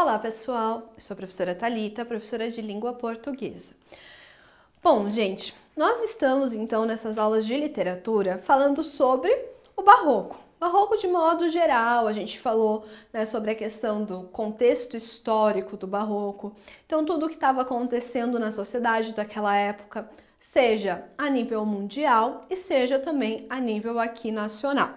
Olá, pessoal. Eu sou a professora Talita, professora de língua portuguesa. Bom, gente, nós estamos então nessas aulas de literatura falando sobre o barroco. Barroco de modo geral, a gente falou né, sobre a questão do contexto histórico do barroco, então tudo o que estava acontecendo na sociedade daquela época, seja a nível mundial e seja também a nível aqui nacional.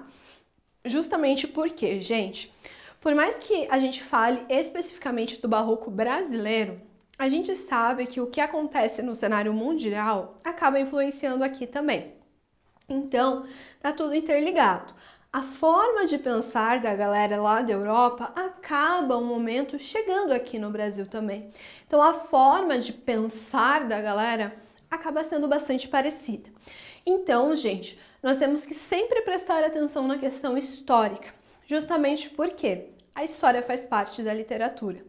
Justamente porque, gente, por mais que a gente fale especificamente do barroco brasileiro, a gente sabe que o que acontece no cenário mundial acaba influenciando aqui também. Então, tá tudo interligado. A forma de pensar da galera lá da Europa acaba um momento chegando aqui no Brasil também. Então, a forma de pensar da galera acaba sendo bastante parecida. Então, gente, nós temos que sempre prestar atenção na questão histórica justamente porque a história faz parte da literatura.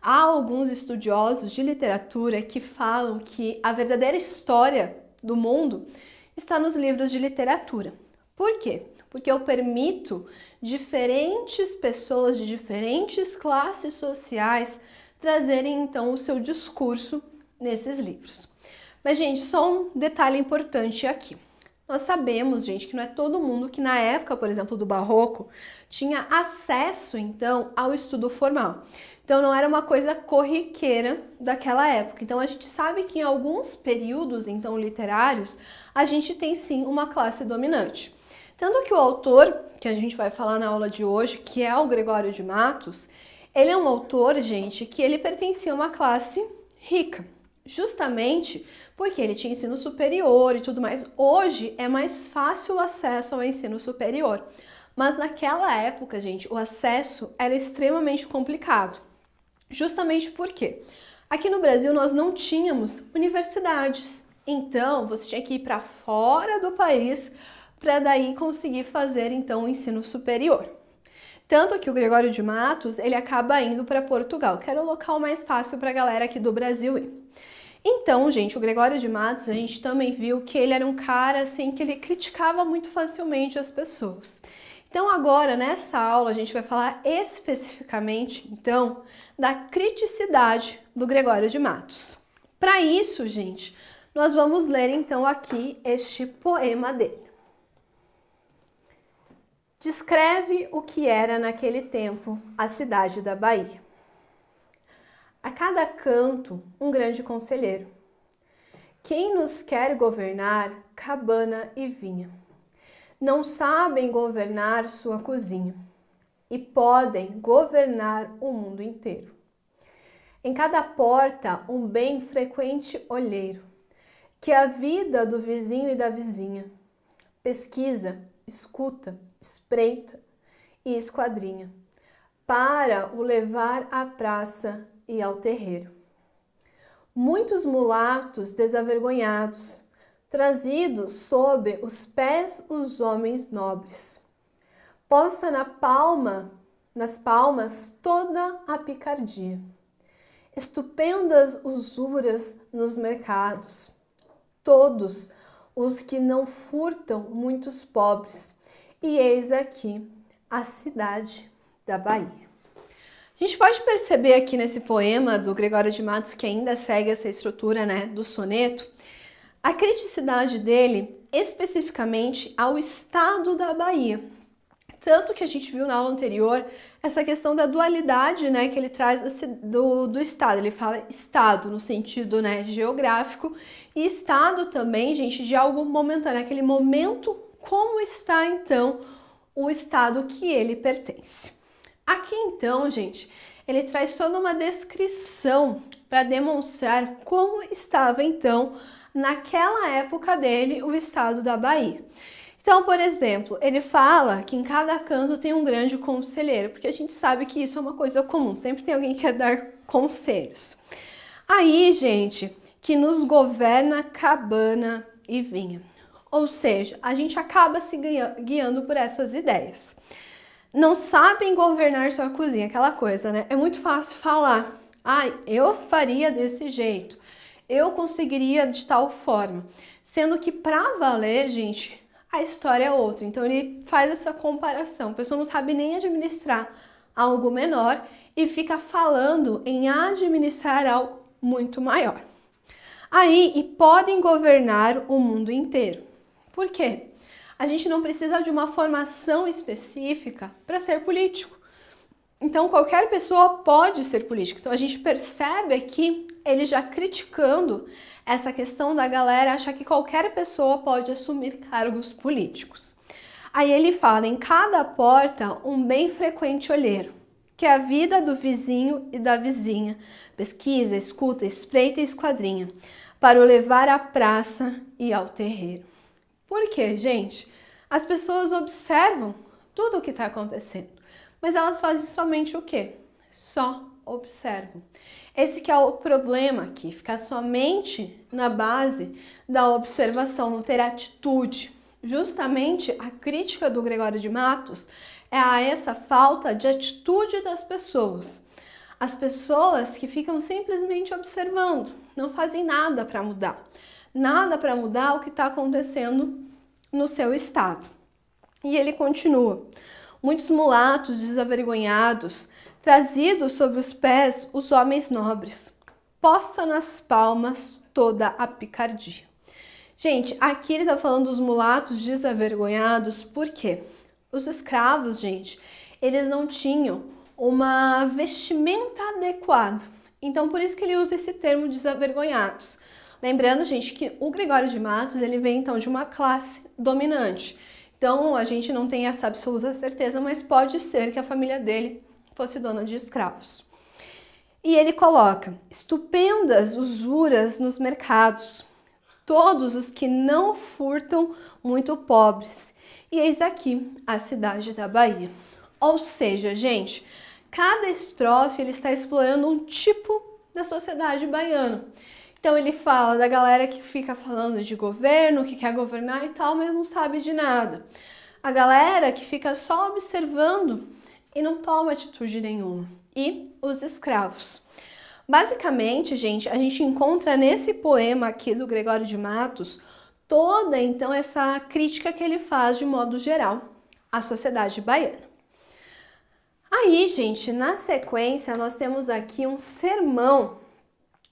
Há alguns estudiosos de literatura que falam que a verdadeira história do mundo está nos livros de literatura. Por quê? Porque eu permito diferentes pessoas de diferentes classes sociais trazerem então o seu discurso nesses livros. Mas, gente, só um detalhe importante aqui. Nós sabemos, gente, que não é todo mundo que na época, por exemplo, do Barroco, tinha acesso então ao estudo formal. Então não era uma coisa corriqueira daquela época. Então a gente sabe que em alguns períodos então literários, a gente tem sim uma classe dominante. Tanto que o autor, que a gente vai falar na aula de hoje, que é o Gregório de Matos, ele é um autor, gente, que ele pertencia a uma classe rica justamente porque ele tinha ensino superior e tudo mais. Hoje é mais fácil o acesso ao ensino superior, mas naquela época, gente, o acesso era extremamente complicado. Justamente porque aqui no Brasil nós não tínhamos universidades. Então, você tinha que ir para fora do país para daí conseguir fazer então o ensino superior. Tanto que o Gregório de Matos, ele acaba indo para Portugal, que era o local mais fácil para a galera aqui do Brasil ir. Então, gente, o Gregório de Matos, a gente também viu que ele era um cara assim que ele criticava muito facilmente as pessoas. Então, agora nessa aula, a gente vai falar especificamente, então, da criticidade do Gregório de Matos. Para isso, gente, nós vamos ler então aqui este poema dele. Descreve o que era naquele tempo a cidade da Bahia. A cada canto, um grande conselheiro. Quem nos quer governar, cabana e vinha. Não sabem governar sua cozinha e podem governar o mundo inteiro. Em cada porta, um bem frequente olheiro, que a vida do vizinho e da vizinha pesquisa, escuta, espreita e esquadrinha, para o levar à praça e ao terreiro. Muitos mulatos desavergonhados, trazidos sob os pés os homens nobres. Posta na palma, nas palmas toda a picardia. Estupendas usuras nos mercados. Todos os que não furtam muitos pobres. E eis aqui a cidade da Bahia. A gente pode perceber aqui nesse poema do Gregório de Matos, que ainda segue essa estrutura né, do soneto, a criticidade dele especificamente ao estado da Bahia. Tanto que a gente viu na aula anterior essa questão da dualidade né, que ele traz do, do Estado. Ele fala Estado no sentido né, geográfico e Estado também, gente, de algo momentâneo, aquele momento como está então o Estado que ele pertence. Aqui então, gente, ele traz toda uma descrição para demonstrar como estava então naquela época dele o estado da Bahia. Então, por exemplo, ele fala que em cada canto tem um grande conselheiro, porque a gente sabe que isso é uma coisa comum, sempre tem alguém que quer dar conselhos. Aí, gente, que nos governa cabana e vinha. Ou seja, a gente acaba se guiando por essas ideias não sabem governar sua cozinha, aquela coisa, né? É muito fácil falar, ai, ah, eu faria desse jeito, eu conseguiria de tal forma. Sendo que para valer, gente, a história é outra. Então ele faz essa comparação. A pessoa não sabe nem administrar algo menor e fica falando em administrar algo muito maior. Aí, e podem governar o mundo inteiro. Por quê? A gente não precisa de uma formação específica para ser político. Então, qualquer pessoa pode ser político. Então, a gente percebe aqui ele já criticando essa questão da galera achar que qualquer pessoa pode assumir cargos políticos. Aí ele fala: em cada porta, um bem frequente olheiro, que é a vida do vizinho e da vizinha. Pesquisa, escuta, espreita e esquadrinha, para o levar à praça e ao terreiro. Porque, gente, as pessoas observam tudo o que está acontecendo, mas elas fazem somente o quê? Só observam. Esse que é o problema aqui, ficar somente na base da observação, não ter atitude. Justamente a crítica do Gregório de Matos é a essa falta de atitude das pessoas. As pessoas que ficam simplesmente observando, não fazem nada para mudar nada para mudar o que está acontecendo no seu estado. E ele continua: muitos mulatos desavergonhados, trazidos sobre os pés os homens nobres, posta nas palmas toda a picardia. Gente, aqui ele está falando dos mulatos desavergonhados, por quê? Os escravos, gente, eles não tinham uma vestimenta adequada. Então, por isso que ele usa esse termo desavergonhados. Lembrando, gente, que o Gregório de Matos, ele vem então de uma classe dominante. Então, a gente não tem essa absoluta certeza, mas pode ser que a família dele fosse dona de escravos. E ele coloca: estupendas usuras nos mercados, todos os que não furtam muito pobres. E eis aqui a cidade da Bahia. Ou seja, gente, cada estrofe ele está explorando um tipo da sociedade baiana. Então ele fala da galera que fica falando de governo, que quer governar e tal, mas não sabe de nada. A galera que fica só observando e não toma atitude nenhuma. E os escravos. Basicamente, gente, a gente encontra nesse poema aqui do Gregório de Matos toda então essa crítica que ele faz de modo geral à sociedade baiana. Aí, gente, na sequência nós temos aqui um sermão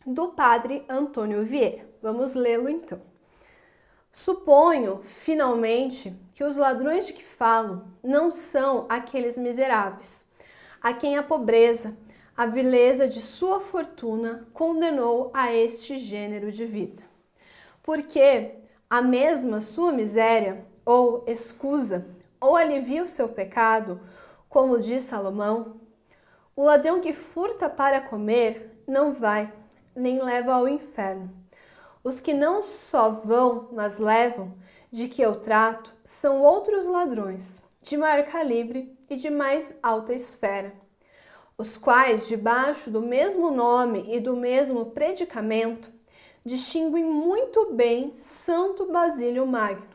do padre Antônio Vieira. Vamos lê-lo então. Suponho, finalmente, que os ladrões de que falo não são aqueles miseráveis, a quem a pobreza, a vileza de sua fortuna condenou a este gênero de vida. Porque a mesma sua miséria, ou escusa, ou alivia o seu pecado, como diz Salomão, o ladrão que furta para comer não vai nem leva ao inferno. Os que não só vão, mas levam, de que eu trato, são outros ladrões, de maior calibre e de mais alta esfera, os quais, debaixo do mesmo nome e do mesmo predicamento, distinguem muito bem Santo Basílio Magno.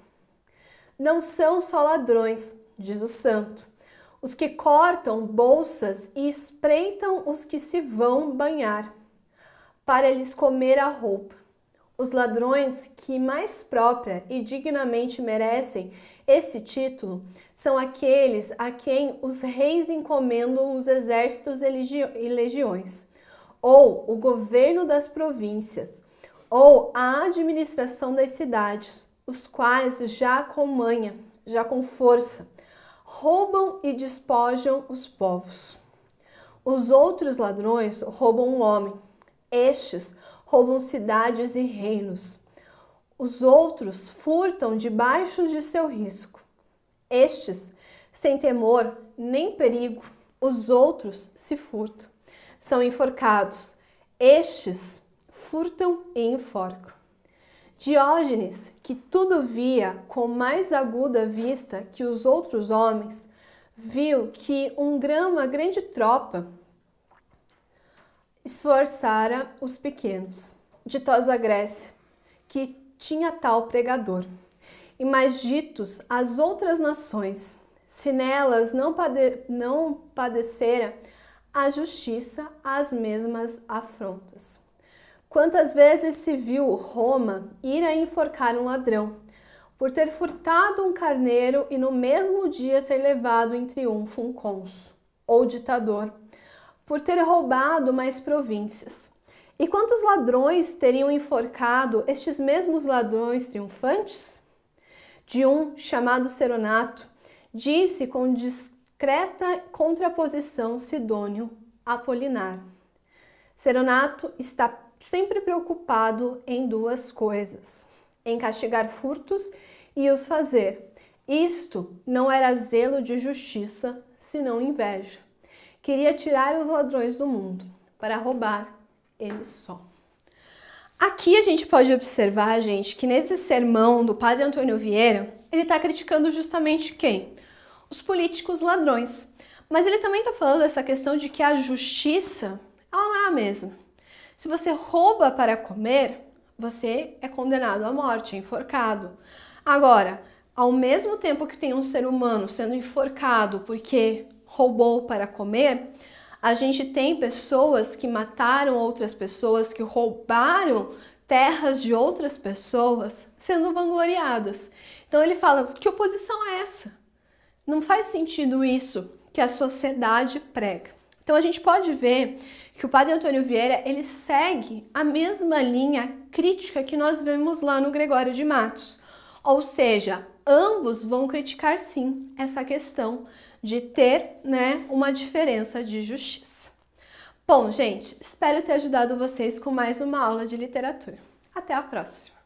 Não são só ladrões, diz o santo, os que cortam bolsas e espreitam os que se vão banhar para lhes comer a roupa. Os ladrões que mais própria e dignamente merecem esse título são aqueles a quem os reis encomendam os exércitos e legiões, ou o governo das províncias, ou a administração das cidades, os quais já com manha, já com força, roubam e despojam os povos. Os outros ladrões roubam o homem estes roubam cidades e reinos. Os outros furtam debaixo de seu risco. Estes, sem temor nem perigo, os outros se furtam. São enforcados. Estes furtam e enforcam. Diógenes, que tudo via com mais aguda vista que os outros homens, viu que um grama grande tropa esforçara os pequenos. Ditosa Grécia, que tinha tal pregador. E mais ditos as outras nações, se nelas não, pade não padecera a justiça as mesmas afrontas. Quantas vezes se viu Roma ir a enforcar um ladrão, por ter furtado um carneiro e no mesmo dia ser levado em triunfo um cônsul ou ditador, por ter roubado mais províncias. E quantos ladrões teriam enforcado estes mesmos ladrões triunfantes? De um chamado Seronato, disse com discreta contraposição Sidônio Apolinar. Seronato está sempre preocupado em duas coisas: em castigar furtos e os fazer. Isto não era zelo de justiça, senão inveja. Queria tirar os ladrões do mundo para roubar ele só. Aqui a gente pode observar, gente, que nesse sermão do padre Antônio Vieira, ele está criticando justamente quem? Os políticos ladrões. Mas ele também está falando essa questão de que a justiça, ela não é a mesma. Se você rouba para comer, você é condenado à morte, é enforcado. Agora, ao mesmo tempo que tem um ser humano sendo enforcado porque roubou para comer, a gente tem pessoas que mataram outras pessoas, que roubaram terras de outras pessoas, sendo vangloriadas. Então ele fala: que oposição é essa? Não faz sentido isso que a sociedade prega. Então a gente pode ver que o padre Antônio Vieira ele segue a mesma linha crítica que nós vemos lá no Gregório de Matos. Ou seja, ambos vão criticar sim essa questão de ter né, uma diferença de justiça. Bom, gente, espero ter ajudado vocês com mais uma aula de literatura. Até a próxima!